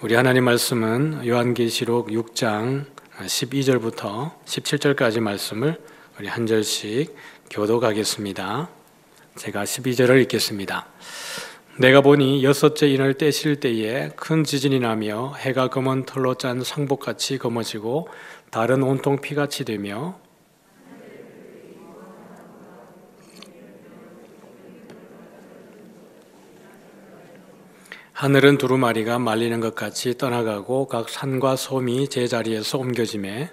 우리 하나님 말씀은 요한계시록 6장 12절부터 17절까지 말씀을 우리 한 절씩 교독하겠습니다. 제가 12절을 읽겠습니다. 내가 보니 여섯째 인을 떼실 때에 큰 지진이 나며 해가 검은 털로 짠 상복같이 검어지고 달은 온통 피같이 되며 하늘은 두루마리가 말리는 것 같이 떠나가고 각 산과 섬이 제자리에서 옮겨짐에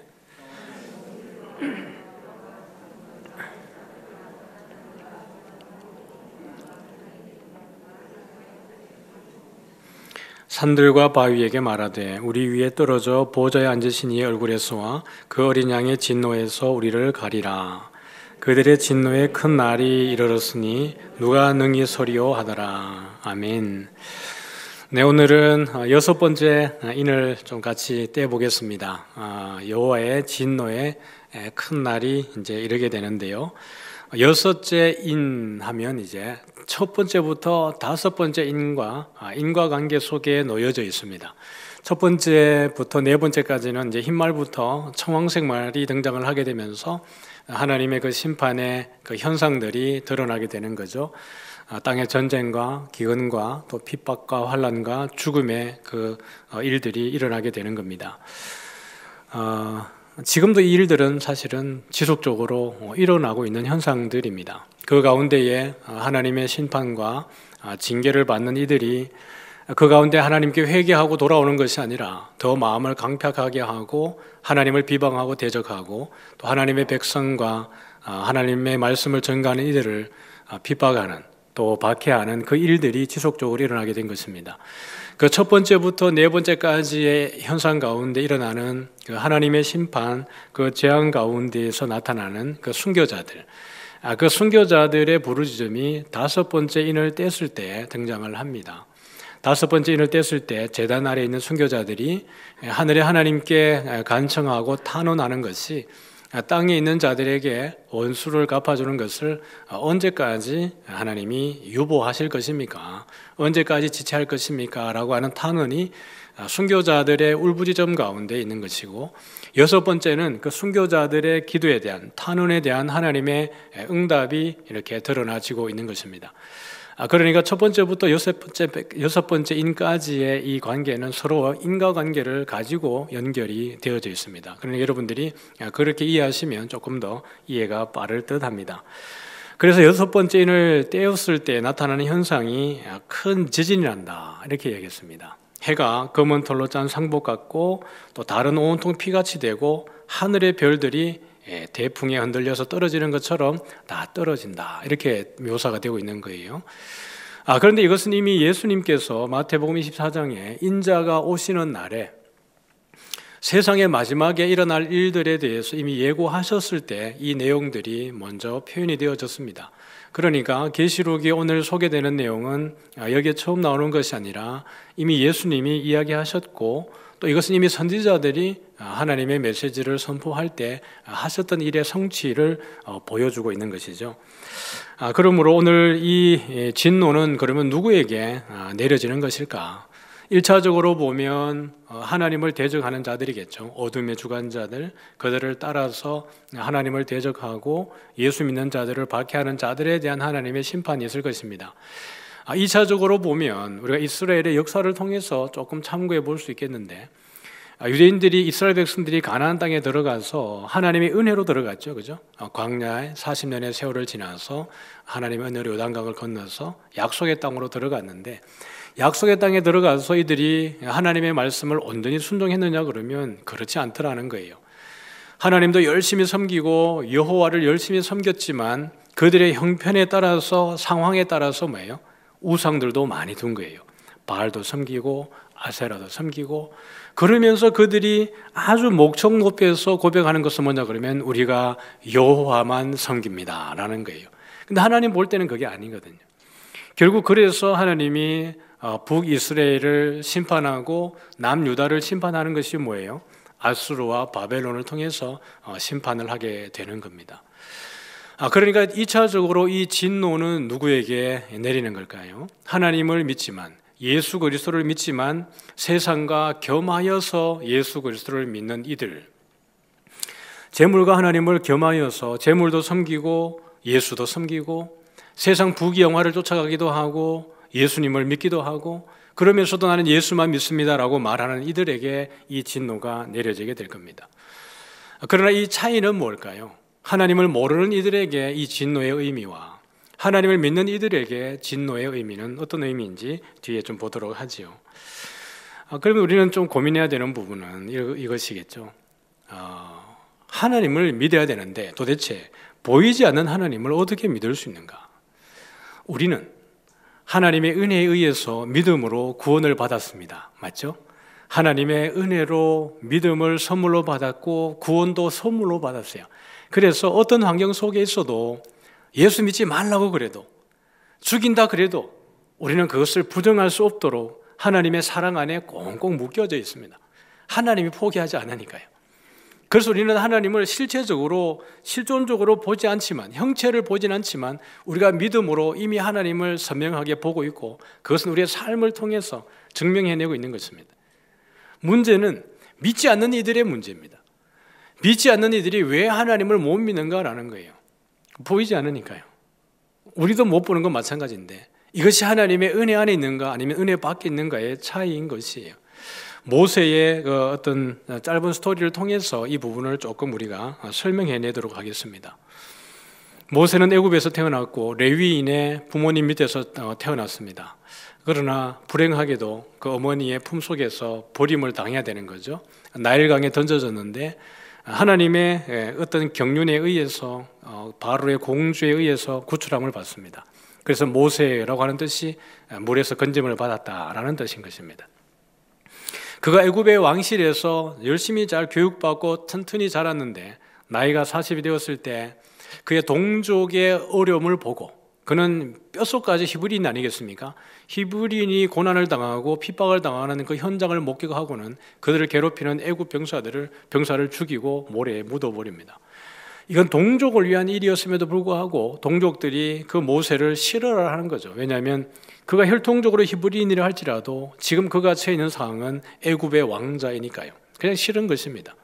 산들과 바위에게 말하되 우리 위에 떨어져 보좌에 앉으신 이의 얼굴에서와 그 어린 양의 진노에서 우리를 가리라 그들의 진노에 큰 날이 이르렀으니 누가 능히 서리오 하더라 아멘 네, 오늘은 아, 여섯 번째 아, 인을 좀 같이 떼보겠습니다. 아, 여호와의 진노의 큰 날이 이제 이르게 되는데요. 여섯째 인 하면 이제 첫 번째부터 다섯 번째 인과 인과 관계 속에 놓여져 있습니다. 첫 번째부터 네 번째까지는 이제 흰말부터 청황색 말이 등장을 하게 되면서 하나님의 그 심판의 그 현상들이 드러나게 되는 거죠. 어, 땅의 전쟁과 기근과 또 핍박과 환란과 죽음의 그 어, 일들이 일어나게 되는 겁니다. 어, 지금도 이 일들은 사실은 지속적으로 일어나고 있는 현상들입니다. 그 가운데에 하나님의 심판과 징계를 받는 이들이 그 가운데 하나님께 회개하고 돌아오는 것이 아니라 더 마음을 강팍하게 하고 하나님을 비방하고 대적하고 또 하나님의 백성과 하나님의 말씀을 전가하는 이들을 핍박하는 또 박해하는 그 일들이 지속적으로 일어나게 된 것입니다. 그 첫 번째부터 네 번째까지의 현상 가운데 일어나는 그 하나님의 심판, 그 재앙 가운데에서 나타나는 그 순교자들, 아, 그 순교자들의 부르짖음이 다섯 번째 인을 뗐을 때 등장을 합니다. 다섯 번째 인을 뗐을 때 재단 아래 있는 순교자들이 하늘의 하나님께 간청하고 탄원하는 것이 땅에 있는 자들에게 원수를 갚아주는 것을 언제까지 하나님이 유보하실 것입니까? 언제까지 지체할 것입니까? 라고 하는 탄원이 순교자들의 울부짖음 가운데 있는 것이고 여섯 번째는 그 순교자들의 기도에 대한 탄원에 대한 하나님의 응답이 이렇게 드러나지고 있는 것입니다. 아, 그러니까 첫 번째부터 여섯 번째, 여섯 번째 인까지의 이 관계는 서로 인과관계를 가지고 연결이 되어져 있습니다. 그러니까 여러분들이 아, 그렇게 이해하시면 조금 더 이해가 빠를 듯 합니다. 그래서 여섯 번째 인을 떼었을 때 나타나는 현상이 아, 큰 지진이 난다. 이렇게 얘기했습니다. 해가 검은 털로 짠 상복 같고 또 다른 온통 피같이 되고 하늘의 별들이 예, 대풍에 흔들려서 떨어지는 것처럼 다 떨어진다. 이렇게 묘사가 되고 있는 거예요. 아, 그런데 이것은 이미 예수님께서 마태복음 24장에 인자가 오시는 날에 세상의 마지막에 일어날 일들에 대해서 이미 예고하셨을 때 이 내용들이 먼저 표현이 되어졌습니다. 그러니까 계시록이 오늘 소개되는 내용은 아, 여기에 처음 나오는 것이 아니라 이미 예수님이 이야기하셨고 또 이것은 이미 선지자들이 하나님의 메시지를 선포할 때 하셨던 일의 성취를 어, 보여주고 있는 것이죠. 아, 그러므로 오늘 이 예, 진노는 그러면 누구에게 아, 내려지는 것일까? 1차적으로 보면 어, 하나님을 대적하는 자들이겠죠. 어둠의 주관자들, 그들을 따라서 하나님을 대적하고 예수 믿는 자들을 박해하는 자들에 대한 하나님의 심판이 있을 것입니다. 2차적으로 아, 보면 우리가 이스라엘의 역사를 통해서 조금 참고해 볼 수 있겠는데 아, 유대인들이 이스라엘 백성들이 가나안 땅에 들어가서 하나님의 은혜로 들어갔죠. 그죠? 아, 광야에 40년의 세월을 지나서 하나님의 은혜로 요단강을 건너서 약속의 땅으로 들어갔는데 약속의 땅에 들어가서 이들이 하나님의 말씀을 온전히 순종했느냐 그러면 그렇지 않더라는 거예요. 하나님도 열심히 섬기고 여호와를 열심히 섬겼지만 그들의 형편에 따라서 상황에 따라서 뭐예요? 우상들도 많이 둔 거예요. 바알도 섬기고 아세라도 섬기고 그러면서 그들이 아주 목청 높여서 고백하는 것은 뭐냐 그러면 우리가 여호와만 섬깁니다라는 거예요. 근데 하나님 볼 때는 그게 아니거든요. 결국 그래서 하나님이 어, 북이스라엘을 심판하고 남유다를 심판하는 것이 뭐예요? 아수르와 바벨론을 통해서 어, 심판을 하게 되는 겁니다. 아, 그러니까 2차적으로 이 진노는 누구에게 내리는 걸까요? 하나님을 믿지만 예수 그리스도를 믿지만 세상과 겸하여서 예수 그리스도를 믿는 이들. 재물과 하나님을 겸하여서 재물도 섬기고 예수도 섬기고 세상 부귀영화를 쫓아가기도 하고 예수님을 믿기도 하고 그러면서도 나는 예수만 믿습니다라고 말하는 이들에게 이 진노가 내려지게 될 겁니다. 그러나 이 차이는 뭘까요? 하나님을 모르는 이들에게 이 진노의 의미와 하나님을 믿는 이들에게 진노의 의미는 어떤 의미인지 뒤에 좀 보도록 하지요. 아, 그러면 우리는 좀 고민해야 되는 부분은 이것이겠죠. 어, 하나님을 믿어야 되는데 도대체 보이지 않는 하나님을 어떻게 믿을 수 있는가? 우리는 하나님의 은혜에 의해서 믿음으로 구원을 받았습니다. 맞죠? 하나님의 은혜로 믿음을 선물로 받았고 구원도 선물로 받았어요. 그래서 어떤 환경 속에 있어도 예수 믿지 말라고 그래도 죽인다 그래도 우리는 그것을 부정할 수 없도록 하나님의 사랑 안에 꽁꽁 묶여져 있습니다. 하나님이 포기하지 않으니까요. 그래서 우리는 하나님을 실체적으로 실존적으로 보지 않지만 형체를 보진 않지만 우리가 믿음으로 이미 하나님을 선명하게 보고 있고 그것은 우리의 삶을 통해서 증명해내고 있는 것입니다. 문제는 믿지 않는 이들의 문제입니다. 믿지 않는 이들이 왜 하나님을 못 믿는가라는 거예요. 보이지 않으니까요. 우리도 못 보는 건 마찬가지인데 이것이 하나님의 은혜 안에 있는가 아니면 은혜 밖에 있는가의 차이인 것이에요. 모세의 그 어떤 짧은 스토리를 통해서 이 부분을 조금 우리가 설명해 내도록 하겠습니다. 모세는 애굽에서 태어났고 레위인의 부모님 밑에서 어, 태어났습니다. 그러나 불행하게도 그 어머니의 품속에서 버림을 당해야 되는 거죠. 나일강에 던져졌는데 하나님의 예, 어떤 경륜에 의해서 어, 바로의 공주에 의해서 구출함을 받습니다. 그래서 모세라고 하는 뜻이 아, 물에서 건짐을 받았다라는 뜻인 것입니다. 그가 애굽의 왕실에서 열심히 잘 교육받고 튼튼히 자랐는데 나이가 40이 되었을 때 그의 동족의 어려움을 보고 그는 뼛속까지 히브리인 아니겠습니까? 히브리인이 고난을 당하고 핍박을 당하는 그 현장을 목격하고는 그들을 괴롭히는 애굽 병사들을 병사를 죽이고 모래에 묻어버립니다. 이건 동족을 위한 일이었음에도 불구하고 동족들이 그 모세를 싫어를 하는 거죠. 왜냐하면 그가 혈통적으로 히브리인이라 할지라도 지금 그가 처해 있는 상황은 애굽의 왕자이니까요. 그냥 싫은 것입니다.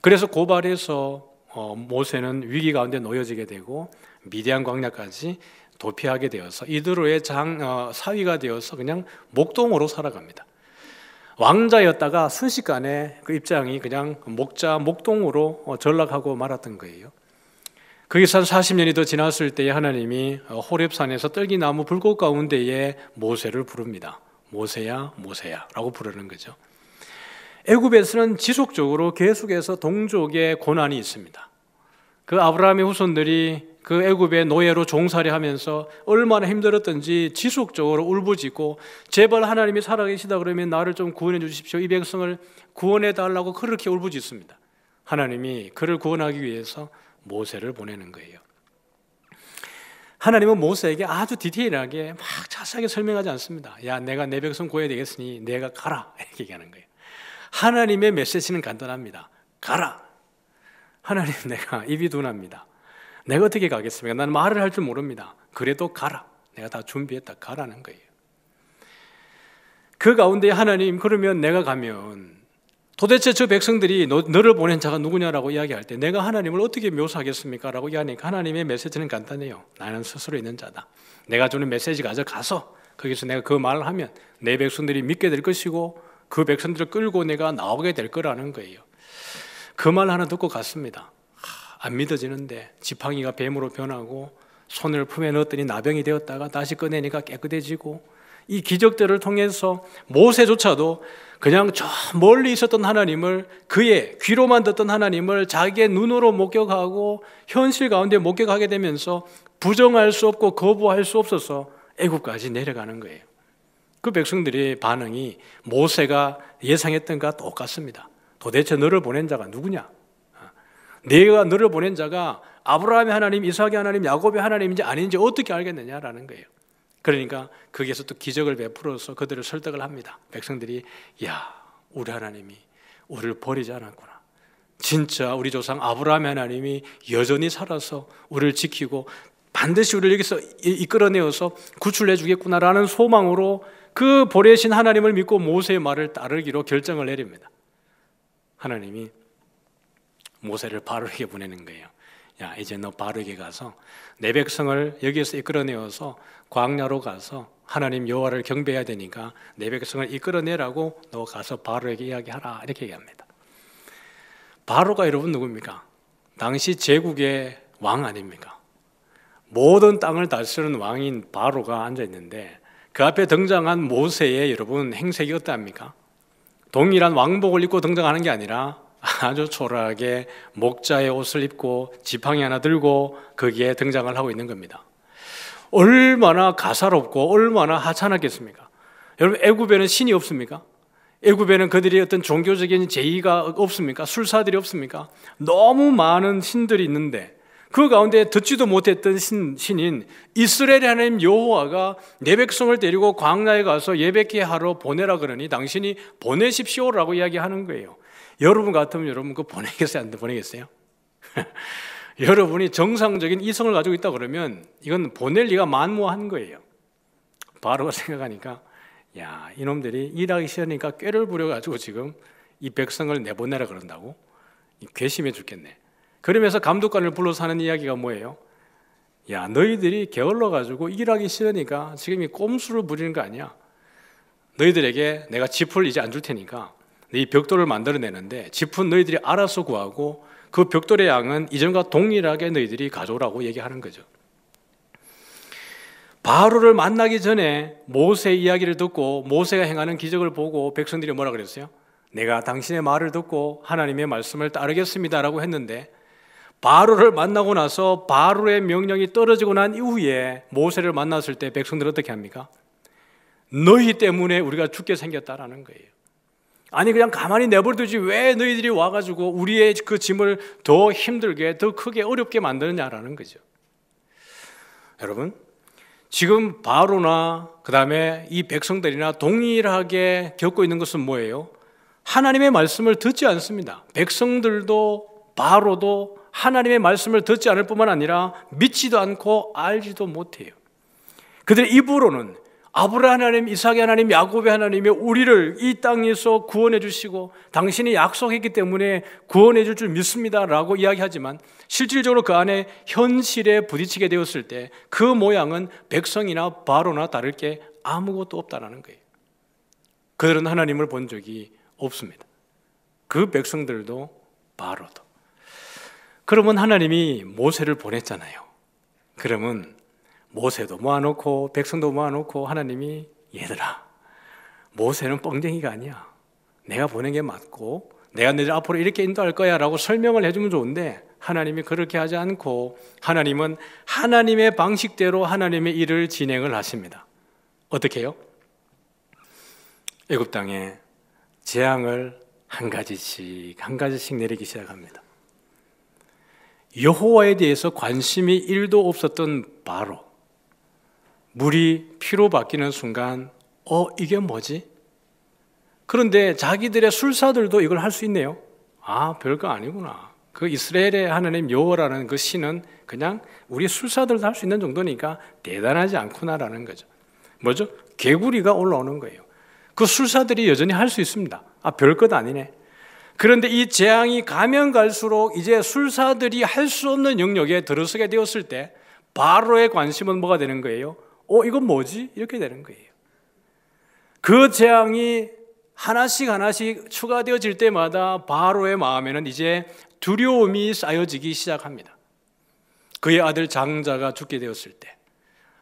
그래서 고발해서 어, 모세는 위기 가운데 놓여지게 되고 미디안 광야까지 도피하게 되어서 이드로의 장 어, 사위가 되어서 그냥 목동으로 살아갑니다. 왕자였다가 순식간에 그 입장이 그냥 목자 목동으로 어, 전락하고 말았던 거예요. 거기서 한 40년이 더 지났을 때에 하나님이 어, 호렙산에서 떨기나무 불꽃 가운데에 모세를 부릅니다. 모세야, 모세야라고 부르는 거죠. 애굽에서는 지속적으로 계속해서 동족의 고난이 있습니다. 그 아브라함의 후손들이 그 애굽의 노예로 종살이 하면서 얼마나 힘들었던지 지속적으로 울부짖고 제발 하나님이 살아계시다 그러면 나를 좀 구원해 주십시오. 이 백성을 구원해 달라고 그렇게 울부짖습니다. 하나님이 그를 구원하기 위해서 모세를 보내는 거예요. 하나님은 모세에게 아주 디테일하게 막 자세하게 설명하지 않습니다. 야, 내가 내 백성 구해야 되겠으니 내가 가라. 이렇게 얘기하는 거예요. 하나님의 메시지는 간단합니다. 가라. 하나님 내가 입이 둔합니다. 내가 어떻게 가겠습니까? 나는 말을 할 줄 모릅니다. 그래도 가라. 내가 다 준비했다. 가라는 거예요. 그 가운데 하나님, 그러면 내가 가면 도대체 저 백성들이 너, 를 보낸 자가 누구냐라고 이야기할 때 내가 하나님을 어떻게 묘사하겠습니까? 라고 이야기하니까 하나님의 메시지는 간단해요. 나는 스스로 있는 자다. 내가 주는 메시지가 아직 가서 거기서 내가 그 말을 하면 내 백성들이 믿게 될 것이고 그 백성들을 끌고 내가 나오게 될 거라는 거예요. 그 말 하나 듣고 갔습니다. 안 믿어지는데 지팡이가 뱀으로 변하고 손을 품에 넣었더니 나병이 되었다가 다시 꺼내니까 깨끗해지고 이 기적들을 통해서 모세조차도 그냥 저 멀리 있었던 하나님을 그의 귀로만 듣던 하나님을 자기의 눈으로 목격하고 현실 가운데 목격하게 되면서 부정할 수 없고 거부할 수 없어서 애국까지 내려가는 거예요. 그 백성들의 반응이 모세가 예상했던 것과 똑같습니다. 도대체 너를 보낸 자가 누구냐? 내가 너를 보낸 자가 아브라함의 하나님, 이삭의 하나님, 야곱의 하나님인지 아닌지 어떻게 알겠느냐라는 거예요. 그러니까 거기에서 또 기적을 베풀어서 그들을 설득을 합니다. 백성들이 야, 우리 하나님이 우리를 버리지 않았구나. 진짜 우리 조상 아브라함의 하나님이 여전히 살아서 우리를 지키고 반드시 우리를 여기서 이끌어내어서 구출해 주겠구나라는 소망으로 그 보내신 하나님을 믿고 모세의 말을 따르기로 결정을 내립니다. 하나님이 모세를 바르게 보내는 거예요. 야, 이제 너 바르게 가서 내 백성을 여기에서 이끌어내어서 광야로 가서 하나님 여호와를 경배해야 되니까 내 백성을 이끌어내라고 너 가서 바로에게 이야기하라 이렇게 얘기합니다. 바로가 여러분 누굽니까? 당시 제국의 왕 아닙니까? 모든 땅을 다스리는 왕인 바로가 앉아 있는데 그 앞에 등장한 모세의 여러분 행색이 어떠합니까? 동일한 왕복을 입고 등장하는 게 아니라 아주 초라하게 목자의 옷을 입고 지팡이 하나 들고 거기에 등장을 하고 있는 겁니다. 얼마나 가사롭고 얼마나 하찮았겠습니까? 여러분 애굽에는 신이 없습니까? 애굽에는 그들이 어떤 종교적인 제의가 없습니까? 술사들이 없습니까? 너무 많은 신들이 있는데 그 가운데 듣지도 못했던 신, 신인 이스라엘 하나님 여호와가 내 백성을 데리고 광야에 가서 예배케 하러 보내라 그러니 당신이 보내십시오라고 이야기하는 거예요. 여러분 같으면 여러분 그거 보내겠어요? 안 보내겠어요? 여러분이 정상적인 이성을 가지고 있다 그러면 이건 보낼 리가 만무한 거예요. 바로 생각하니까 야 이놈들이 일하기 싫으니까 꾀를 부려가지고 지금 이 백성을 내보내라 그런다고 괘씸해 죽겠네. 그러면서 감독관을 불러서 하는 이야기가 뭐예요? 야 너희들이 게을러 가지고 일하기 싫으니까 지금 이 꼼수를 부리는 거 아니야? 너희들에게 내가 짚을 이제 안 줄 테니까 이 벽돌을 만들어내는데 지푼 너희들이 알아서 구하고 그 벽돌의 양은 이전과 동일하게 너희들이 가져오라고 얘기하는 거죠. 바로를 만나기 전에 모세 이야기를 듣고 모세가 행하는 기적을 보고 백성들이 뭐라 그랬어요? 내가 당신의 말을 듣고 하나님의 말씀을 따르겠습니다라고 했는데 바로를 만나고 나서 바로의 명령이 떨어지고 난 이후에 모세를 만났을 때 백성들 어떻게 합니까? 너희 때문에 우리가 죽게 생겼다라는 거예요. 아니 그냥 가만히 내버려두지 왜 너희들이 와가지고 우리의 그 짐을 더 힘들게 더 크게 어렵게 만드느냐라는 거죠. 여러분 지금 바로나 그 다음에 이 백성들이나 동일하게 겪고 있는 것은 뭐예요? 하나님의 말씀을 듣지 않습니다. 백성들도 바로도 하나님의 말씀을 듣지 않을 뿐만 아니라 믿지도 않고 알지도 못해요. 그들의 입으로는 아브라 하나님, 이삭의 하나님, 야곱의 하나님이 우리를 이 땅에서 구원해 주시고 당신이 약속했기 때문에 구원해 줄 줄 믿습니다라고 이야기하지만 실질적으로 그 안에 현실에 부딪히게 되었을 때 그 모양은 백성이나 바로나 다를 게 아무것도 없다라는 거예요. 그들은 하나님을 본 적이 없습니다. 그 백성들도 바로도. 그러면 하나님이 모세를 보냈잖아요. 그러면 모세도 모아놓고 백성도 모아놓고 하나님이 얘들아 모세는 뻥쟁이가 아니야. 내가 보낸 게 맞고 내가 너희 앞으로 이렇게 인도할 거야라고 설명을 해주면 좋은데 하나님이 그렇게 하지 않고 하나님은 하나님의 방식대로 하나님의 일을 진행을 하십니다. 어떻게요? 해 애굽 땅에 재앙을 한 가지씩 한 가지씩 내리기 시작합니다. 여호와에 대해서 관심이 1도 없었던 바로 물이 피로 바뀌는 순간, 어, 이게 뭐지? 그런데 자기들의 술사들도 이걸 할 수 있네요. 아, 별거 아니구나. 그 이스라엘의 하나님 여호라는그 신은 그냥 우리 술사들도 할 수 있는 정도니까 대단하지 않구나라는 거죠. 뭐죠? 개구리가 올라오는 거예요. 그 술사들이 여전히 할 수 있습니다. 아, 별것 아니네. 그런데 이 재앙이 가면 갈수록 이제 술사들이 할 수 없는 영역에 들어서게 되었을 때 바로의 관심은 뭐가 되는 거예요? 어, 이건 뭐지? 이렇게 되는 거예요. 그 재앙이 하나씩 하나씩 추가되어질 때마다 바로의 마음에는 이제 두려움이 쌓여지기 시작합니다. 그의 아들 장자가 죽게 되었을 때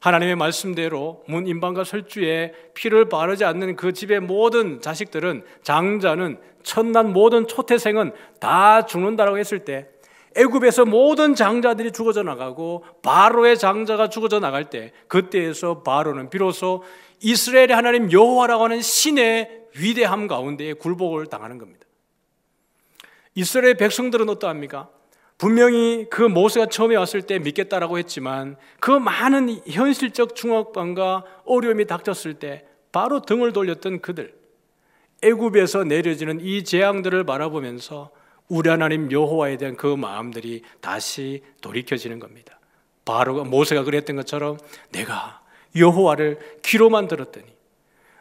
하나님의 말씀대로 문 임방과 설주에 피를 바르지 않는 그 집의 모든 자식들은 장자는 천난 모든 초태생은 다 죽는다라고 했을 때 애굽에서 모든 장자들이 죽어져 나가고 바로의 장자가 죽어져 나갈 때 그때에서 바로는 비로소 이스라엘의 하나님 여호와라고 하는 신의 위대함 가운데에 굴복을 당하는 겁니다. 이스라엘 백성들은 어떠합니까? 분명히 그 모세가 처음에 왔을 때 믿겠다라고 했지만 그 많은 현실적 중압감과 어려움이 닥쳤을 때 바로 등을 돌렸던 그들 애굽에서 내려지는 이 재앙들을 바라보면서 우리 하나님 여호와에 대한 그 마음들이 다시 돌이켜지는 겁니다. 바로 모세가 그랬던 것처럼 내가 여호와를 귀로만 들었더니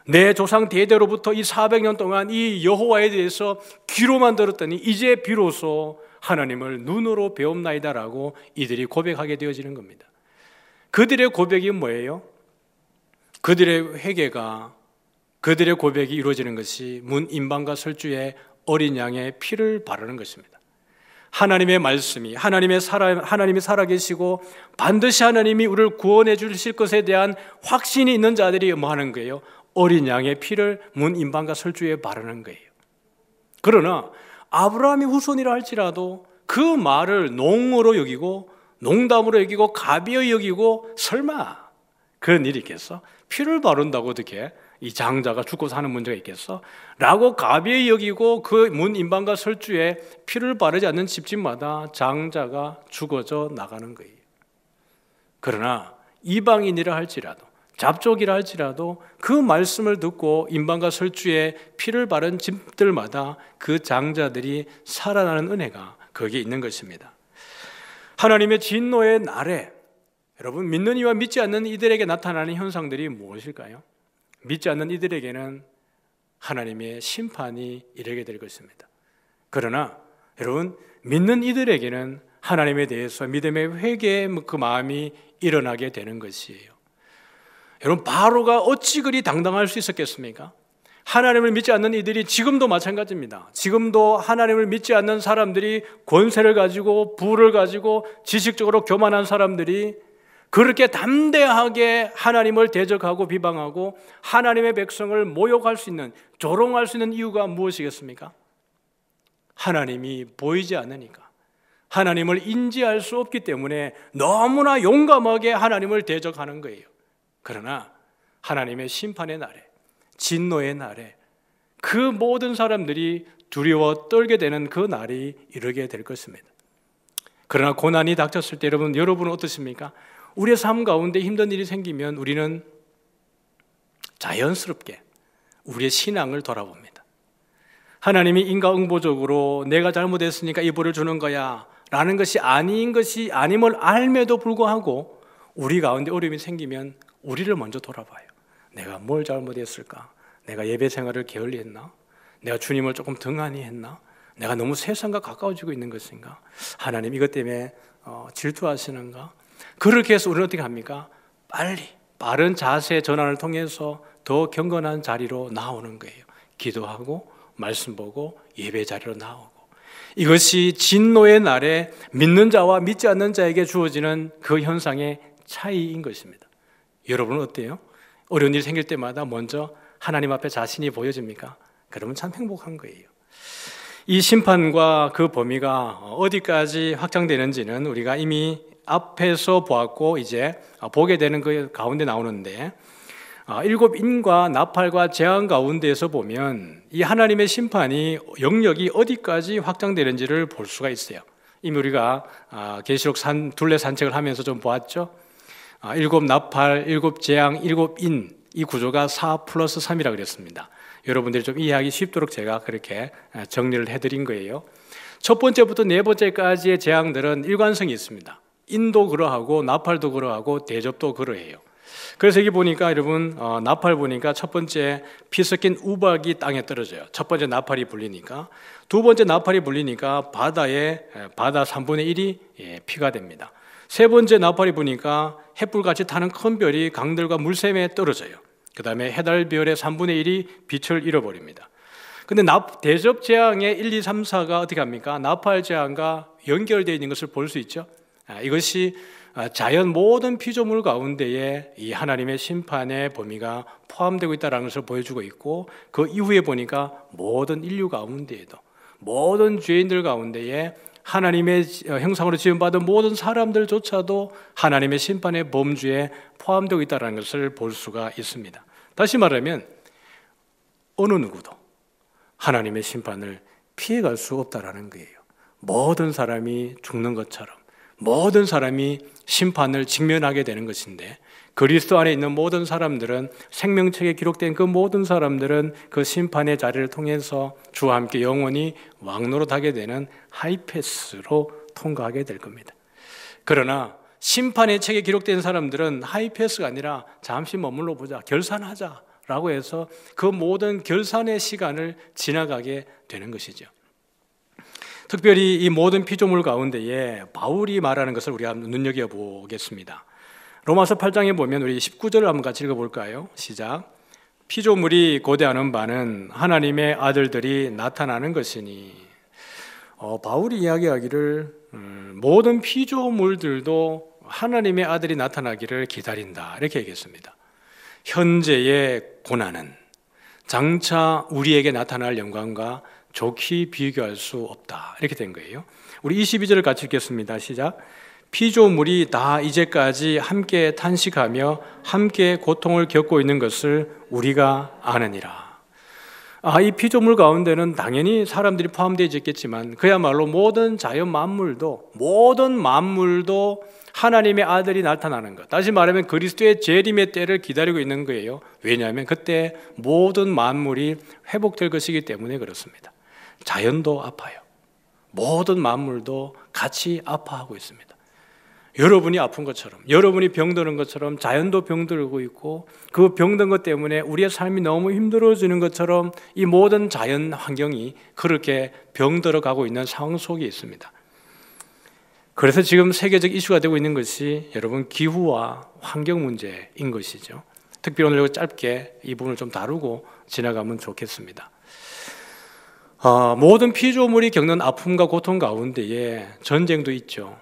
내 조상 대대로부터 이 400년 동안 이 여호와에 대해서 귀로만 들었더니 이제 비로소 하나님을 눈으로 배움나이다라고 이들이 고백하게 되어지는 겁니다. 그들의 고백이 뭐예요? 그들의 회개가 그들의 고백이 이루어지는 것이 문 임방과 설주의 어린 양의 피를 바르는 것입니다. 하나님의 말씀이 하나님의 살아 하나님이 살아계시고 반드시 하나님이 우리를 구원해 주실 것에 대한 확신이 있는 자들이 뭐 하는 거예요? 어린 양의 피를 문 임방과 설주에 바르는 거예요. 그러나 아브라함이 후손이라 할지라도 그 말을 농으로 여기고 농담으로 여기고 가벼이 여기고 설마 그런 일이 겠어 피를 바른다고 어떻게 이 장자가 죽고 사는 문제가 있겠어? 라고 가벼이 여기고 그 문 임방과 설주에 피를 바르지 않는 집집마다 장자가 죽어져 나가는 거예요. 그러나 이방인이라 할지라도 잡족이라 할지라도 그 말씀을 듣고 임방과 설주에 피를 바른 집들마다 그 장자들이 살아나는 은혜가 거기에 있는 것입니다. 하나님의 진노의 날에 여러분 믿는 이와 믿지 않는 이들에게 나타나는 현상들이 무엇일까요? 믿지 않는 이들에게는 하나님의 심판이 이르게 될 것입니다. 그러나 여러분 믿는 이들에게는 하나님에 대해서 믿음의 회개의 그 마음이 일어나게 되는 것이에요. 여러분 바로가 어찌 그리 당당할 수 있었겠습니까? 하나님을 믿지 않는 이들이 지금도 마찬가지입니다. 지금도 하나님을 믿지 않는 사람들이 권세를 가지고 부를 가지고 지식적으로 교만한 사람들이 그렇게 담대하게 하나님을 대적하고 비방하고 하나님의 백성을 모욕할 수 있는, 조롱할 수 있는 이유가 무엇이겠습니까? 하나님이 보이지 않으니까. 하나님을 인지할 수 없기 때문에 너무나 용감하게 하나님을 대적하는 거예요. 그러나 하나님의 심판의 날에, 진노의 날에 그 모든 사람들이 두려워 떨게 되는 그 날이 이르게 될 것입니다. 그러나 고난이 닥쳤을 때 여러분, 여러분은 어떠십니까? 우리의 삶 가운데 힘든 일이 생기면 우리는 자연스럽게 우리의 신앙을 돌아봅니다. 하나님이 인과응보적으로 내가 잘못했으니까 이 벌을 주는 거야 라는 것이 아닌 것이 아님을 알매도 불구하고 우리 가운데 어려움이 생기면 우리를 먼저 돌아봐요. 내가 뭘 잘못했을까? 내가 예배 생활을 게을리 했나? 내가 주님을 조금 등한히 했나? 내가 너무 세상과 가까워지고 있는 것인가? 하나님 이것 때문에 어, 질투하시는가? 그렇게 해서 우리는 어떻게 합니까? 빨리 빠른 자세 전환을 통해서 더 경건한 자리로 나오는 거예요. 기도하고 말씀 보고 예배 자리로 나오고 이것이 진노의 날에 믿는 자와 믿지 않는 자에게 주어지는 그 현상의 차이인 것입니다. 여러분은 어때요? 어려운 일 생길 때마다 먼저 하나님 앞에 자신이 보여집니까? 그러면 참 행복한 거예요. 이 심판과 그 범위가 어디까지 확장되는지는 우리가 이미 앞에서 보았고 이제 아, 보게 되는 그 가운데 나오는데 아, 일곱 인과 나팔과 재앙 가운데에서 보면 이 하나님의 심판이 영역이 어디까지 확장되는지를 볼 수가 있어요. 이미 우리가 아, 계시록 산 둘레 산책을 하면서 좀 보았죠. 일곱 나팔, 일곱 재앙, 일곱 인 이 구조가 4 플러스 3이라 그랬습니다. 여러분들이 좀 이해하기 쉽도록 제가 그렇게 정리를 해드린 거예요. 첫 번째부터 네 번째까지의 재앙들은 일관성이 있습니다. 인도 그러하고 나팔도 그러하고 대접도 그러해요. 그래서 여기 보니까 여러분 어, 나팔 보니까 첫 번째 피 섞인 우박이 땅에 떨어져요. 첫 번째 나팔이 불리니까 두 번째 나팔이 불리니까 바다에 바다 3분의 1이 예, 피가 됩니다. 세 번째 나팔이 부니까 햇불같이 타는 큰 별이 강들과 물샘에 떨어져요. 그 다음에 해달별의 3분의 1이 빛을 잃어버립니다. 근데 나, 대접 재앙의 1, 2, 3, 4가 어떻게 합니까? 나팔 재앙과 연결되어 있는 것을 볼 수 있죠. 아, 이것이 아, 자연 모든 피조물 가운데에 이 하나님의 심판의 범위가 포함되고 있다는 것을 보여주고 있고 그 이후에 보니까 모든 인류 가운데에도 모든 죄인들 가운데에 하나님의 어, 형상으로 지음받은 모든 사람들조차도 하나님의 심판의 범주에 포함되고 있다는 것을 볼 수가 있습니다. 다시 말하면 어느 누구도 하나님의 심판을 피해갈 수 없다라는 거예요. 모든 사람이 죽는 것처럼 모든 사람이 심판을 직면하게 되는 것인데 그리스도 안에 있는 모든 사람들은 생명책에 기록된 그 모든 사람들은 그 심판의 자리를 통해서 주와 함께 영원히 왕노릇하게 되는 하이패스로 통과하게 될 겁니다. 그러나 심판의 책에 기록된 사람들은 하이패스가 아니라 잠시 머물러 보자 결산하자라고 해서 그 모든 결산의 시간을 지나가게 되는 것이죠. 특별히 이 모든 피조물 가운데에 바울이 말하는 것을 우리가 눈여겨 보겠습니다. 로마서 8장에 보면 우리 19절을 한번 같이 읽어 볼까요? 시작. 피조물이 고대하는 바는 하나님의 아들들이 나타나는 것이니 어, 바울이 이야기하기를 음, 모든 피조물들도 하나님의 아들이 나타나기를 기다린다 이렇게 얘기했습니다. 현재의 고난은 장차 우리에게 나타날 영광과 좋게 비교할 수 없다. 이렇게 된 거예요. 우리 22절을 같이 읽겠습니다. 시작. 피조물이 다 이제까지 함께 탄식하며 함께 고통을 겪고 있는 것을 우리가 아느니라. 아, 이 피조물 가운데는 당연히 사람들이 포함되어 있겠지만 그야말로 모든 자연 만물도 모든 만물도 하나님의 아들이 나타나는 것. 다시 말하면 그리스도의 재림의 때를 기다리고 있는 거예요. 왜냐하면 그때 모든 만물이 회복될 것이기 때문에 그렇습니다. 자연도 아파요. 모든 만물도 같이 아파하고 있습니다. 여러분이 아픈 것처럼, 여러분이 병드는 것처럼 자연도 병들고 있고 그 병든 것 때문에 우리의 삶이 너무 힘들어지는 것처럼 이 모든 자연 환경이 그렇게 병들어 가고 있는 상황 속에 있습니다. 그래서 지금 세계적 이슈가 되고 있는 것이 여러분 기후와 환경 문제인 것이죠. 특히 오늘 짧게 이 부분을 좀 다루고 지나가면 좋겠습니다. 어, 모든 피조물이 겪는 아픔과 고통 가운데에 전쟁도 있죠.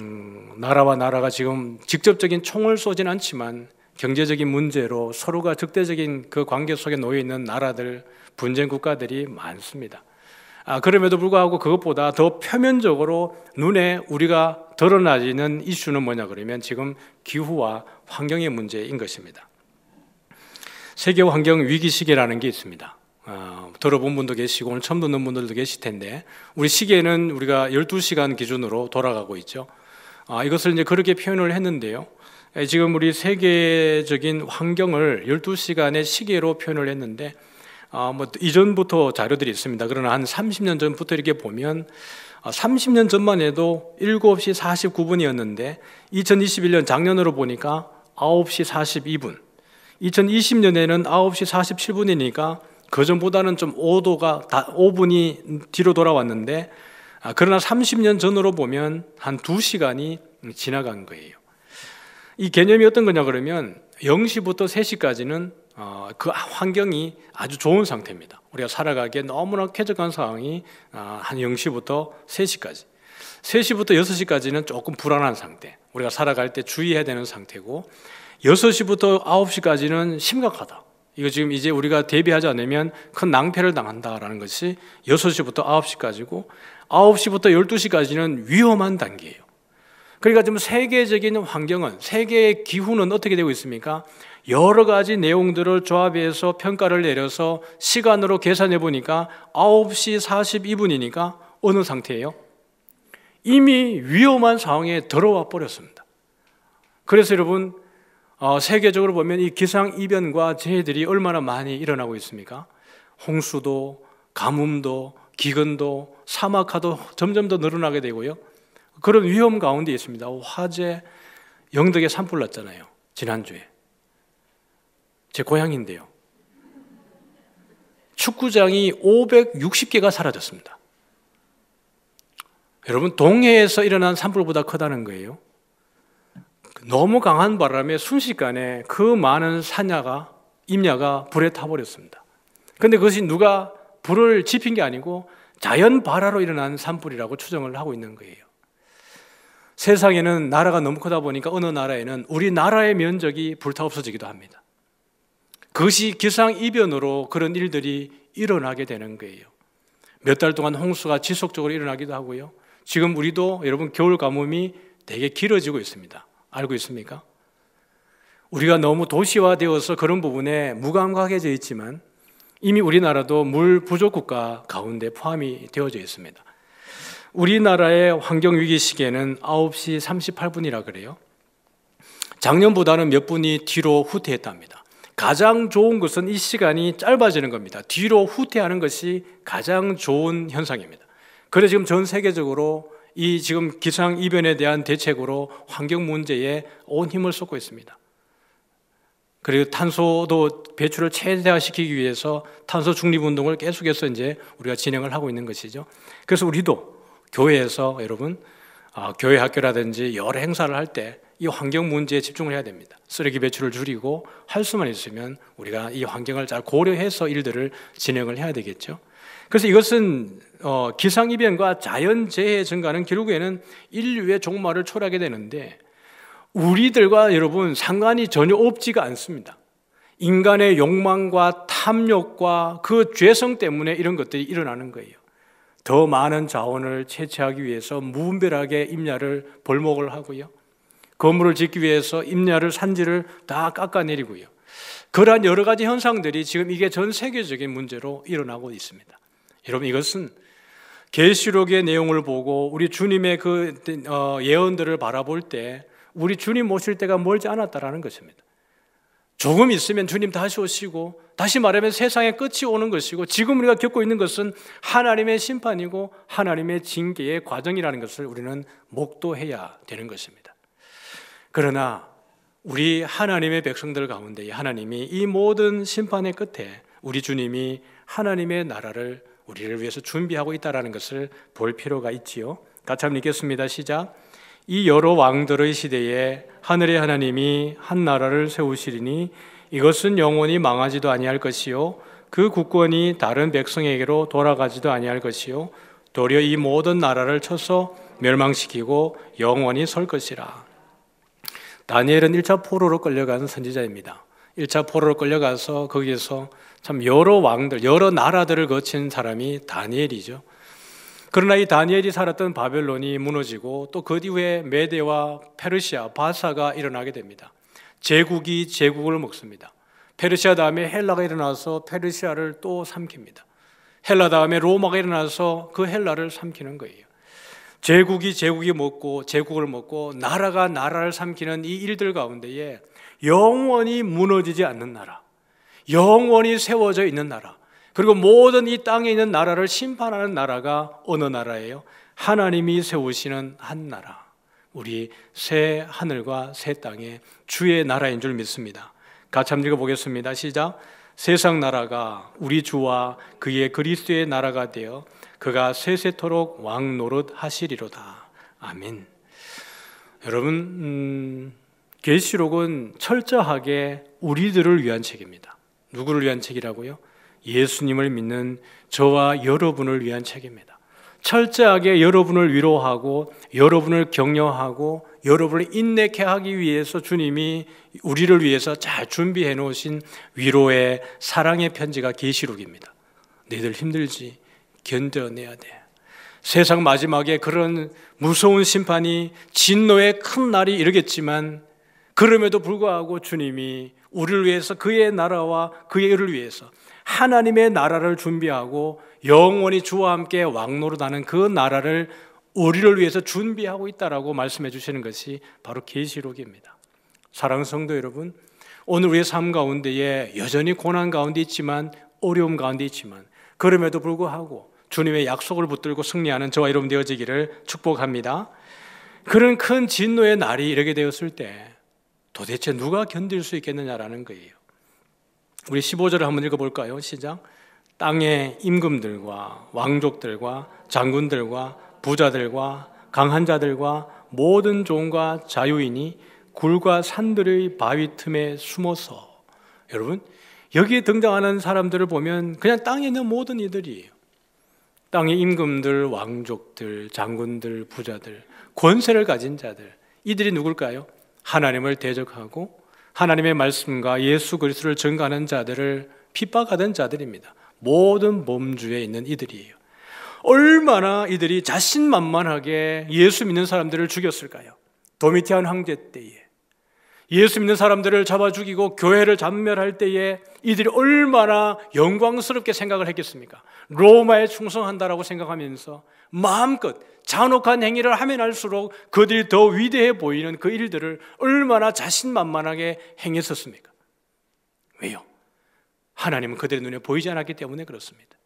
음, 나라와 나라가 지금 직접적인 총을 쏘진 않지만 경제적인 문제로 서로가 적대적인 그 관계 속에 놓여 있는 나라들, 분쟁 국가들이 많습니다. 아, 그럼에도 불구하고 그것보다 더 표면적으로 눈에 우리가 드러나지는 이슈는 뭐냐 그러면 지금 기후와 환경의 문제인 것입니다. 세계 환경 위기 시기라는 게 있습니다. 어, 들어본 분도 계시고 오늘 처음 듣는 분들도 계실 텐데 우리 시계는 우리가 12시간 기준으로 돌아가고 있죠. 아, 이것을 이제 그렇게 표현을 했는데요. 예, 지금 우리 세계적인 환경을 12시간의 시계로 표현을 했는데 아, 뭐 이전부터 자료들이 있습니다. 그러나 한 30년 전부터 이렇게 보면 30년 아, 전만 해도 7시 49분이었는데 2021년 작년으로 보니까 9시 42분 2020년에는 9시 47분이니까 그 전보다는 좀 5도가 다 5분이 뒤로 돌아왔는데 아, 그러나 30년 전으로 보면 한 2시간이 지나간 거예요. 이 개념이 어떤 거냐 그러면 0시부터 3시까지는 어, 그 환경이 아주 좋은 상태입니다. 우리가 살아가기에 너무나 쾌적한 상황이 아, 한 0시부터 3시까지. 3시부터 6시까지는 조금 불안한 상태. 우리가 살아갈 때 주의해야 되는 상태고 6시부터 9시까지는 심각하다. 이거 지금 이제 우리가 대비하지 않으면 큰 낭패를 당한다라는 것이 6시부터 9시까지고 9시부터 12시까지는 위험한 단계예요. 그러니까 지금 세계적인 환경은 세계의 기후는 어떻게 되고 있습니까? 여러 가지 내용들을 조합해서 평가를 내려서 시간으로 계산해 보니까 9시 42분이니까 어느 상태예요? 이미 위험한 상황에 들어와 버렸습니다. 그래서 여러분 어, 세계적으로 보면 이 기상 이변과 재해들이 얼마나 많이 일어나고 있습니까? 홍수도, 가뭄도, 기근도, 사막화도 점점 더 늘어나게 되고요. 그런 위험 가운데 있습니다. 화재, 영덕에 산불 났잖아요. 지난주에. 제 고향인데요. 축구장이 560개가 사라졌습니다. 여러분, 동해에서 일어난 산불보다 크다는 거예요. 너무 강한 바람에 순식간에 그 많은 사냐가 임야가 불에 타버렸습니다. 근데 그것이 누가 불을 지핀 게 아니고 자연 발화로 일어난 산불이라고 추정을 하고 있는 거예요. 세상에는 나라가 너무 크다 보니까 어느 나라에는 우리나라의 면적이 불타 없어지기도 합니다. 그것이 기상이변으로 그런 일들이 일어나게 되는 거예요. 몇 달 동안 홍수가 지속적으로 일어나기도 하고요. 지금 우리도 여러분 겨울 가뭄이 되게 길어지고 있습니다. 알고 있습니까? 우리가 너무 도시화되어서 그런 부분에 무감각해져 있지만 이미 우리나라도 물 부족 국가 가운데 포함이 되어져 있습니다. 우리나라의 환경 위기 시기는 9시 38분이라 그래요. 작년보다는 몇 분이 뒤로 후퇴했답니다. 가장 좋은 것은 이 시간이 짧아지는 겁니다. 뒤로 후퇴하는 것이 가장 좋은 현상입니다. 그래 지금 전 세계적으로 이 지금 기상 이변에 대한 대책으로 환경 문제에 온 힘을 쏟고 있습니다. 그리고 탄소도 배출을 최대화시키기 위해서 탄소 중립 운동을 계속해서 이제 우리가 진행을 하고 있는 것이죠. 그래서 우리도 교회에서 여러분 아, 교회 학교라든지 여러 행사를 할 때 이 환경 문제에 집중을 해야 됩니다. 쓰레기 배출을 줄이고 할 수만 있으면 우리가 이 환경을 잘 고려해서 일들을 진행을 해야 되겠죠. 그래서 이것은 어, 기상이변과 자연재해 증가는 결국에는 인류의 종말을 초래하게 되는데 우리들과 여러분 상관이 전혀 없지가 않습니다. 인간의 욕망과 탐욕과 그 죄성 때문에 이런 것들이 일어나는 거예요. 더 많은 자원을 채취하기 위해서 무분별하게 임야를 벌목을 하고요. 건물을 짓기 위해서 임야를 산지를 다 깎아내리고요. 그러한 여러 가지 현상들이 지금 이게 전 세계적인 문제로 일어나고 있습니다. 여러분 이것은 계시록의 내용을 보고 우리 주님의 그 어, 예언들을 바라볼 때 우리 주님 오실 때가 멀지 않았다라는 것입니다. 조금 있으면 주님 다시 오시고 다시 말하면 세상의 끝이 오는 것이고 지금 우리가 겪고 있는 것은 하나님의 심판이고 하나님의 징계의 과정이라는 것을 우리는 목도해야 되는 것입니다. 그러나 우리 하나님의 백성들 가운데 하나님이 이 모든 심판의 끝에 우리 주님이 하나님의 나라를 우리를 위해서 준비하고 있다라는 것을 볼 필요가 있지요. 같이 한번 읽겠습니다. 시작. 이 여러 왕들의 시대에 하늘의 하나님이 한 나라를 세우시리니 이것은 영원히 망하지도 아니할 것이요 그 국권이 다른 백성에게로 돌아가지도 아니할 것이요 도리어 이 모든 나라를 쳐서 멸망시키고 영원히 설 것이라. 다니엘은 1차 포로로 끌려간 선지자입니다. 1차 포로로 끌려가서 거기에서 참 여러 왕들, 여러 나라들을 거친 사람이 다니엘이죠. 그러나 이 다니엘이 살았던 바벨론이 무너지고 또 그 뒤에 메데와 페르시아, 바사가 일어나게 됩니다. 제국이 제국을 먹습니다. 페르시아 다음에 헬라가 일어나서 페르시아를 또 삼킵니다. 헬라 다음에 로마가 일어나서 그 헬라를 삼키는 거예요. 제국이 제국이 먹고 제국을 먹고 나라가 나라를 삼키는 이 일들 가운데에 영원히 무너지지 않는 나라. 영원히 세워져 있는 나라. 그리고 모든 이 땅에 있는 나라를 심판하는 나라가 어느 나라예요? 하나님이 세우시는 한 나라. 우리 새 하늘과 새 땅의 주의 나라인 줄 믿습니다. 같이 한번 읽어보겠습니다. 시작. 세상 나라가 우리 주와 그의 그리스도의 나라가 되어 그가 세세토록 왕 노릇 하시리로다. 아멘. 여러분, 음, 계시록은 철저하게 우리들을 위한 책입니다. 누구를 위한 책이라고요? 예수님을 믿는 저와 여러분을 위한 책입니다. 철저하게 여러분을 위로하고 여러분을 격려하고 여러분을 인내케 하기 위해서 주님이 우리를 위해서 잘 준비해 놓으신 위로의 사랑의 편지가 계시록입니다. 너희들 힘들지 견뎌내야 돼. 세상 마지막에 그런 무서운 심판이 진노의 큰 날이 이르겠지만 그럼에도 불구하고 주님이 우리를 위해서 그의 나라와 그의 일을 위해서 하나님의 나라를 준비하고 영원히 주와 함께 왕노릇하는 그 나라를 우리를 위해서 준비하고 있다라고 말씀해 주시는 것이 바로 계시록입니다. 사랑 성도 여러분, 오늘 우리의 삶 가운데에 여전히 고난 가운데 있지만 어려움 가운데 있지만 그럼에도 불구하고 주님의 약속을 붙들고 승리하는 저와 여러분 되어지기를 축복합니다. 그런 큰 진노의 날이 이렇게 되었을 때 도대체 누가 견딜 수 있겠느냐라는 거예요. 우리 15절을 한번 읽어볼까요? 시작. 땅의 임금들과 왕족들과 장군들과 부자들과 강한 자들과 모든 종과 자유인이 굴과 산들의 바위 틈에 숨어서 여러분 여기에 등장하는 사람들을 보면 그냥 땅에 있는 모든 이들이에요. 땅의 임금들, 왕족들, 장군들, 부자들, 권세를 가진 자들 이들이 누굴까요? 하나님을 대적하고 하나님의 말씀과 예수 그리스도를 증가하는 자들을 핍박하던 자들입니다. 모든 범주에 있는 이들이에요. 얼마나 이들이 자신만만하게 예수 믿는 사람들을 죽였을까요? 도미티안 황제 때에 예수 믿는 사람들을 잡아 죽이고 교회를 잔멸할 때에 이들이 얼마나 영광스럽게 생각을 했겠습니까? 로마에 충성한다라고 생각하면서 마음껏 잔혹한 행위를 하면 할수록 그들이 더 위대해 보이는 그 일들을 얼마나 자신만만하게 행했었습니까? 왜요? 하나님은 그들의 눈에 보이지 않았기 때문에 그렇습니다.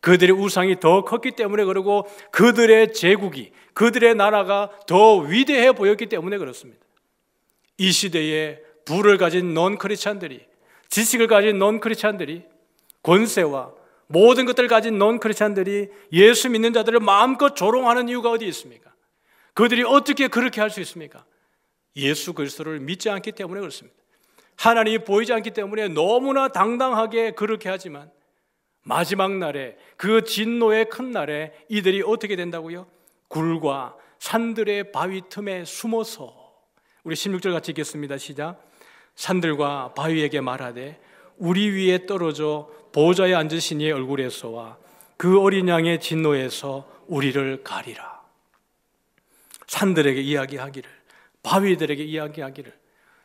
그들의 우상이 더 컸기 때문에 그러고 그들의 제국이 그들의 나라가 더 위대해 보였기 때문에 그렇습니다. 이 시대에 부를 가진 넌 크리스찬들이 지식을 가진 넌 크리스찬들이 권세와 모든 것들 을 가진 논 크리스찬들이 예수 믿는 자들을 마음껏 조롱하는 이유가 어디 있습니까? 그들이 어떻게 그렇게 할 수 있습니까? 예수 그리스도를 믿지 않기 때문에 그렇습니다. 하나님이 보이지 않기 때문에 너무나 당당하게 그렇게 하지만 마지막 날에 그 진노의 큰 날에 이들이 어떻게 된다고요? 굴과 산들의 바위 틈에 숨어서 우리 16절 같이 읽겠습니다. 시작. 산들과 바위에게 말하되 우리 위에 떨어져 보좌에 앉으신 이의 얼굴에서와 그 어린 양의 진노에서 우리를 가리라. 산들에게 이야기하기를, 바위들에게 이야기하기를,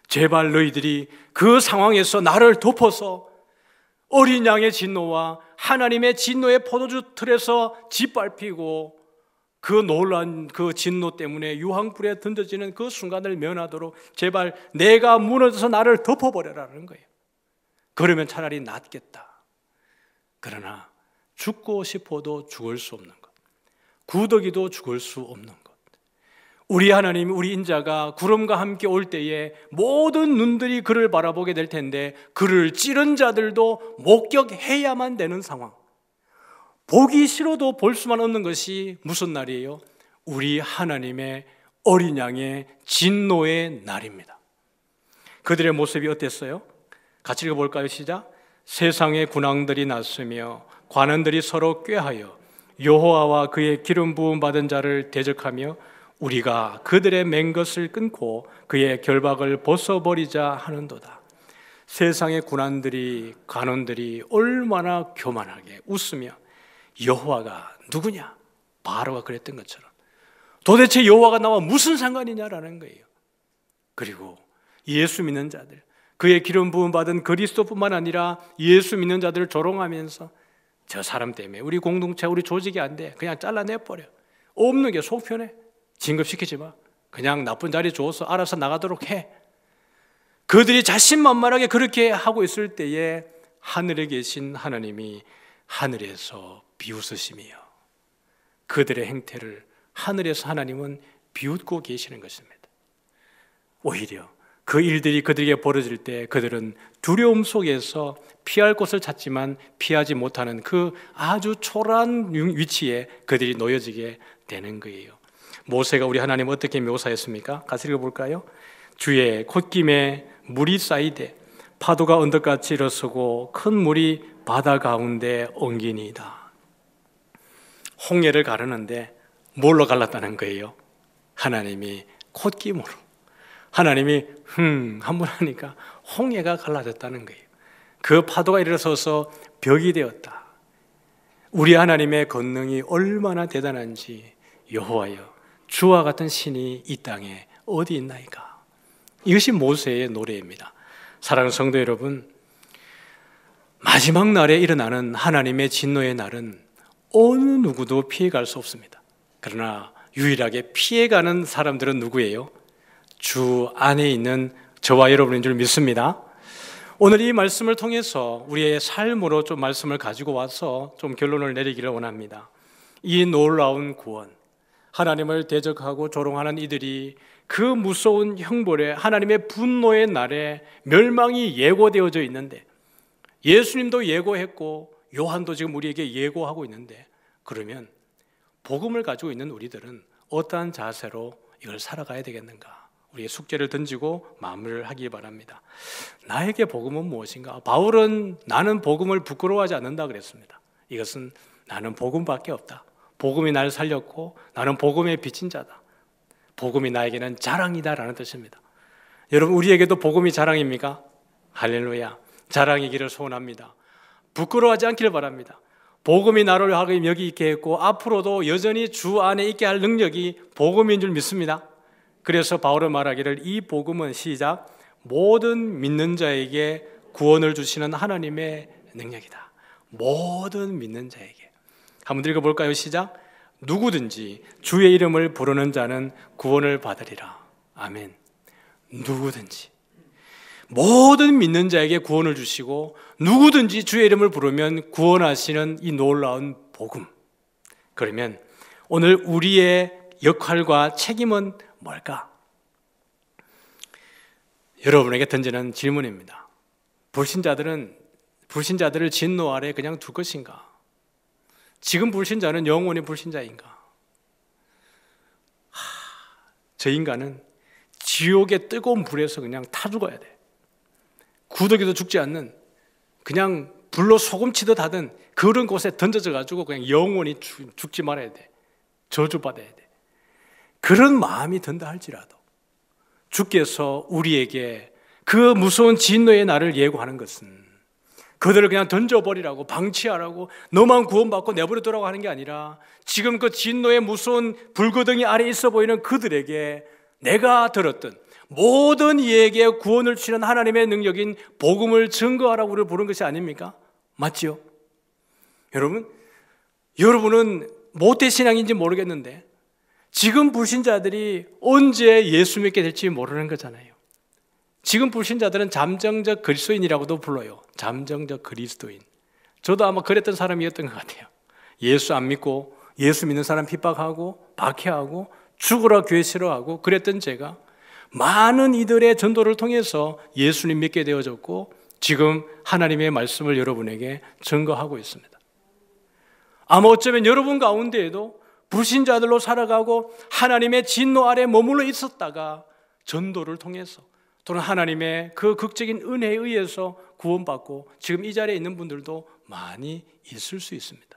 제발 너희들이 그 상황에서 나를 덮어서 어린 양의 진노와 하나님의 진노의 포도주 틀에서 짓밟히고 그 놀란 그 진노 때문에 유황불에 던져지는 그 순간을 면하도록 제발 내가 무너져서 나를 덮어버려라는 거예요. 그러면 차라리 낫겠다. 그러나 죽고 싶어도 죽을 수 없는 것. 구더기도 죽을 수 없는 것. 우리 하나님, 우리 인자가 구름과 함께 올 때에 모든 눈들이 그를 바라보게 될 텐데 그를 찌른 자들도 목격해야만 되는 상황. 보기 싫어도 볼 수만 없는 것이 무슨 날이에요? 우리 하나님의 어린 양의 진노의 날입니다. 그들의 모습이 어땠어요? 같이 읽어볼까요? 시작. 세상의 군왕들이 났으며 관원들이 서로 꾀하여 여호와와 그의 기름 부음 받은 자를 대적하며 우리가 그들의 맹것을 끊고 그의 결박을 벗어버리자 하는도다. 세상의 군안들이 관원들이 얼마나 교만하게 웃으며 여호와가 누구냐 바로가 그랬던 것처럼 도대체 여호와가 나와 무슨 상관이냐라는 거예요. 그리고 예수 믿는 자들 그의 기름 부음 받은 그리스도뿐만 아니라 예수 믿는 자들을 조롱하면서 저 사람 때문에 우리 공동체 우리 조직이 안 돼. 그냥 잘라내 버려. 없는 게 속편해. 진급시키지 마. 그냥 나쁜 자리 줘서 알아서 나가도록 해. 그들이 자신만만하게 그렇게 하고 있을 때에 하늘에 계신 하나님이 하늘에서 비웃으시며 그들의 행태를 하늘에서 하나님은 비웃고 계시는 것입니다. 오히려 그 일들이 그들에게 벌어질 때 그들은 두려움 속에서 피할 곳을 찾지만 피하지 못하는 그 아주 초라한 위치에 그들이 놓여지게 되는 거예요. 모세가 우리 하나님 어떻게 묘사했습니까? 같이 읽어볼까요? 주의 콧김에 물이 쌓이되 파도가 언덕같이 일어서고 큰 물이 바다 가운데 옮기니이다. 홍해를 가르는데 뭘로 갈랐다는 거예요? 하나님이 콧김으로. 하나님이 흥한 번 하니까 홍해가 갈라졌다는 거예요. 그 파도가 일어서서 벽이 되었다. 우리 하나님의 권능이 얼마나 대단한지 여호와여 주와 같은 신이 이 땅에 어디 있나이까? 이것이 모세의 노래입니다. 사랑하는 성도 여러분, 마지막 날에 일어나는 하나님의 진노의 날은 어느 누구도 피해갈 수 없습니다. 그러나 유일하게 피해가는 사람들은 누구예요? 주 안에 있는 저와 여러분인 줄 믿습니다. 오늘 이 말씀을 통해서 우리의 삶으로 좀 말씀을 가지고 와서 좀 결론을 내리기를 원합니다. 이 놀라운 구원, 하나님을 대적하고 조롱하는 이들이 그 무서운 형벌에 하나님의 분노의 날에 멸망이 예고되어져 있는데 예수님도 예고했고 요한도 지금 우리에게 예고하고 있는데 그러면 복음을 가지고 있는 우리들은 어떠한 자세로 이걸 살아가야 되겠는가? 우리의 숙제를 던지고 마무리를 하기 바랍니다. 나에게 복음은 무엇인가? 바울은 나는 복음을 부끄러워하지 않는다 그랬습니다. 이것은 나는 복음밖에 없다. 복음이 나 살렸고 나는 복음의 비친 자다. 복음이 나에게는 자랑이다라는 뜻입니다. 여러분 우리에게도 복음이 자랑입니까? 할렐루야. 자랑이기를 소원합니다. 부끄러워하지 않기를 바랍니다. 복음이 나를 하고 여기 있게 했고 앞으로도 여전히 주 안에 있게 할 능력이 복음인 줄 믿습니다. 그래서 바울은 말하기를 이 복음은 시작 모든 믿는 자에게 구원을 주시는 하나님의 능력이다. 모든 믿는 자에게. 한번 읽어 볼까요? 시작. 누구든지 주의 이름을 부르는 자는 구원을 받으리라. 아멘. 누구든지 모든 믿는 자에게 구원을 주시고 누구든지 주의 이름을 부르면 구원하시는 이 놀라운 복음. 그러면 오늘 우리의 역할과 책임은 뭘까? 여러분에게 던지는 질문입니다. 불신자들은 불신자들을 진노 아래 그냥 둘 것인가? 지금 불신자는 영원히 불신자인가? 하, 저 인간은 지옥의 뜨거운 불에서 그냥 타 죽어야 돼. 구더기도 죽지 않는 그냥 불로 소금치듯 하든 그런 곳에 던져져 가지고 그냥 영원히 죽, 지 말아야 돼. 저주받아야 돼. 그런 마음이 든다 할지라도 주께서 우리에게 그 무서운 진노의 날을 예고하는 것은 그들을 그냥 던져버리라고 방치하라고 너만 구원받고 내버려두라고 하는 게 아니라 지금 그 진노의 무서운 불구덩이 아래 있어 보이는 그들에게 내가 들었던 모든 이에게 구원을 주는 하나님의 능력인 복음을 증거하라고 우리를 부른 것이 아닙니까? 맞지요? 여러분, 여러분은 모태신앙인지 모르겠는데 지금 불신자들이 언제 예수 믿게 될지 모르는 거잖아요. 지금 불신자들은 잠정적 그리스도인이라고도 불러요. 잠정적 그리스도인. 저도 아마 그랬던 사람이었던 것 같아요. 예수 안 믿고 예수 믿는 사람 핍박하고 박해하고 죽으라 교회 싫어하고 그랬던 제가 많은 이들의 전도를 통해서 예수님 믿게 되어졌고 지금 하나님의 말씀을 여러분에게 증거하고 있습니다. 아마 어쩌면 여러분 가운데에도 불신자들로 살아가고 하나님의 진노 아래 머물러 있었다가 전도를 통해서 또는 하나님의 그 극적인 은혜에 의해서 구원받고 지금 이 자리에 있는 분들도 많이 있을 수 있습니다.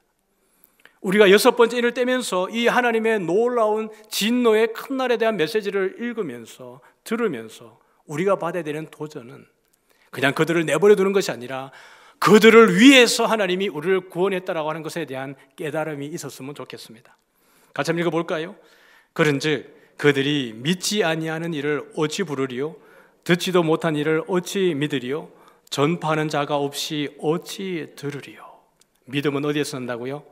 우리가 여섯 번째 일을 떼면서 이 하나님의 놀라운 진노의 큰 날에 대한 메시지를 읽으면서 들으면서 우리가 받아야 되는 도전은 그냥 그들을 내버려 두는 것이 아니라 그들을 위해서 하나님이 우리를 구원했다라고 하는 것에 대한 깨달음이 있었으면 좋겠습니다. 같이 한번 읽어볼까요? 그런즉 그들이 믿지 아니하는 일을 어찌 부르리요? 듣지도 못한 일을 어찌 믿으리요? 전파하는 자가 없이 어찌 들으리요? 믿음은 어디에서 난다고요?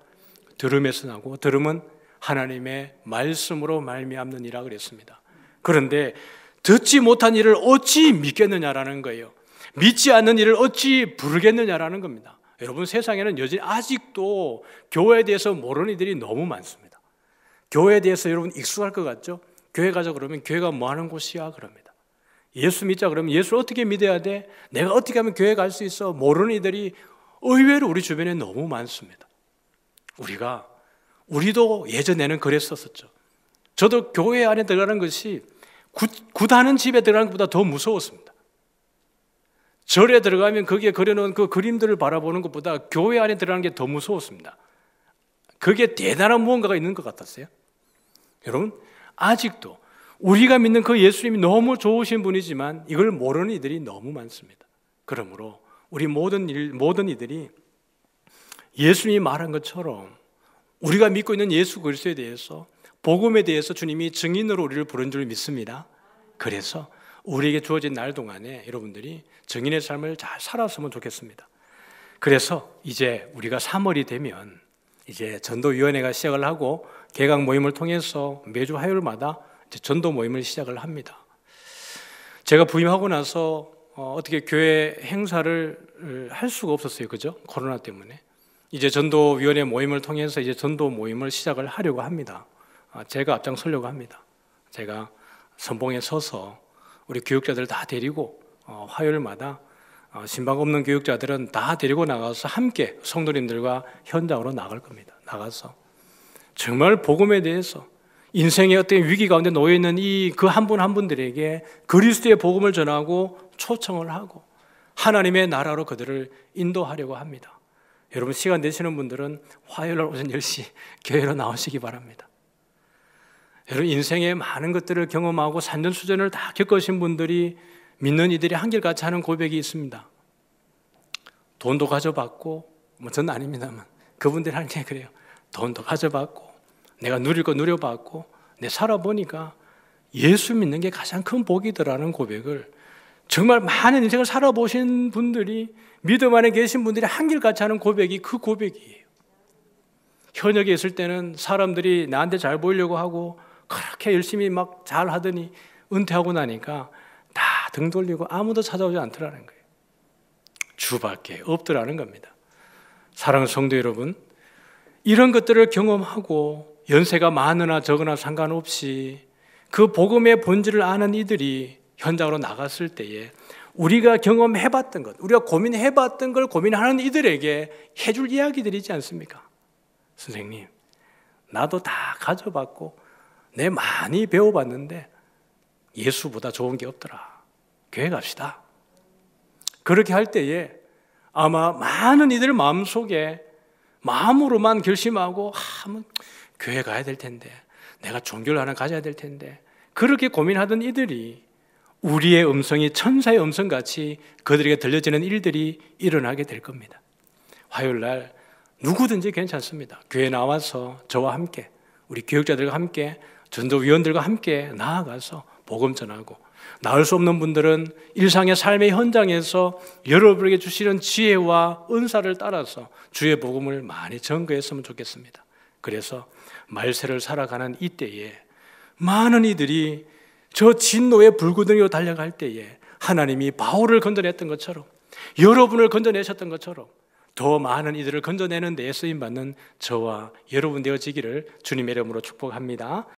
들음에서 나고 들음은 하나님의 말씀으로 말미암느니라 그랬습니다. 그런데 듣지 못한 일을 어찌 믿겠느냐라는 거예요. 믿지 않는 일을 어찌 부르겠느냐라는 겁니다. 여러분 세상에는 여전히 아직도 교회에 대해서 모르는 이들이 너무 많습니다. 교회에 대해서 여러분 익숙할 것 같죠? 교회 가자 그러면 교회가 뭐 하는 곳이야? 그럽니다. 예수 믿자 그러면 예수 어떻게 믿어야 돼? 내가 어떻게 하면 교회 갈 수 있어? 모르는 이들이 의외로 우리 주변에 너무 많습니다. 우리가 우리도 예전에는 그랬었었죠. 저도 교회 안에 들어가는 것이 구다는 집에 들어가는 것보다 더 무서웠습니다. 절에 들어가면 거기에 그려놓은 그 그림들을 바라보는 것보다 교회 안에 들어가는 게 더 무서웠습니다. 그게 대단한 무언가가 있는 것 같았어요. 여러분, 아직도 우리가 믿는 그 예수님이 너무 좋으신 분이지만 이걸 모르는 이들이 너무 많습니다. 그러므로 우리 모든 일, 모든 이들이 예수님이 말한 것처럼 우리가 믿고 있는 예수 그리스도에 대해서 복음에 대해서 주님이 증인으로 우리를 부른 줄 믿습니다. 그래서 우리에게 주어진 날 동안에 여러분들이 증인의 삶을 잘 살았으면 좋겠습니다. 그래서 이제 우리가 3월이 되면 이제 전도위원회가 시작을 하고 개강 모임을 통해서 매주 화요일마다 전도 모임을 시작을 합니다. 제가 부임하고 나서 어, 떻게 교회 행사를 할 수가 없었어요. 그죠? 코로나 때문에. 이제 전도위원회 모임을 통해서 이제 전도 모임을 시작을 하려고 합니다. 아, 제가 앞장서려고 합니다. 제가 선봉에 서서 우리 교육자들 다 데리고 어, 화요일마다 어, 신방 없는 교육자들은 다 데리고 나가서 함께 성도님들과 현장으로 나갈 겁니다. 나가서 정말 복음에 대해서 인생의 어떤 위기 가운데 놓여 있는 이 그 한 분한 한 분들에게 그리스도의 복음을 전하고 초청을 하고 하나님의 나라로 그들을 인도하려고 합니다. 여러분 시간 되시는 분들은 화요일 오전 10시 교회로 나오시기 바랍니다. 여러분 인생의 많은 것들을 경험하고 산전수전을 다 겪으신 분들이 믿는 이들이 한결같이 하는 고백이 있습니다. 돈도 가져봤고 뭐 저는 아닙니다만 그분들 한테 그래요. 돈도 가져봤고 내가 누릴 거 누려봤고 내 살아보니까 예수 믿는 게 가장 큰 복이더라는 고백을 정말 많은 인생을 살아보신 분들이 믿음 안에 계신 분들이 한결같이 하는 고백이 그 고백이에요. 현역에 있을 때는 사람들이 나한테 잘 보이려고 하고 그렇게 열심히 막 잘 하더니 은퇴하고 나니까 다 등 돌리고 아무도 찾아오지 않더라는 거예요. 주밖에 없더라는 겁니다. 사랑 하는 성도 여러분, 이런 것들을 경험하고 연세가 많으나 적으나 상관없이 그 복음의 본질을 아는 이들이 현장으로 나갔을 때에 우리가 경험해 봤던 것, 우리가 고민해 봤던 걸 고민하는 이들에게 해줄 이야기들이 지 않습니까? 선생님, 나도 다 가져봤고, 내 많이 배워봤는데, 예수보다 좋은 게 없더라. 교회 갑시다. 그렇게 할 때에 아마 많은 이들 마음속에 마음으로만 결심하고, 아, 교회 가야 될 텐데, 내가 종교를 하나 가져야 될 텐데, 그렇게 고민하던 이들이 우리의 음성이 천사의 음성 같이 그들에게 들려지는 일들이 일어나게 될 겁니다. 화요일 날 누구든지 괜찮습니다. 교회 나와서 저와 함께 우리 교육자들과 함께 전도위원들과 함께 나아가서 복음 전하고 나을 수 없는 분들은 일상의 삶의 현장에서 여러분에게 주시는 지혜와 은사를 따라서 주의 복음을 많이 전거했으면 좋겠습니다. 그래서 말세를 살아가는 이때에 많은 이들이 저 진노의 불구덩이로 달려갈 때에 하나님이 바울을 건져냈던 것처럼 여러분을 건져내셨던 것처럼 더 많은 이들을 건져내는 데 쓰임 받는 저와 여러분 되어지기를 주님의 이름으로 축복합니다.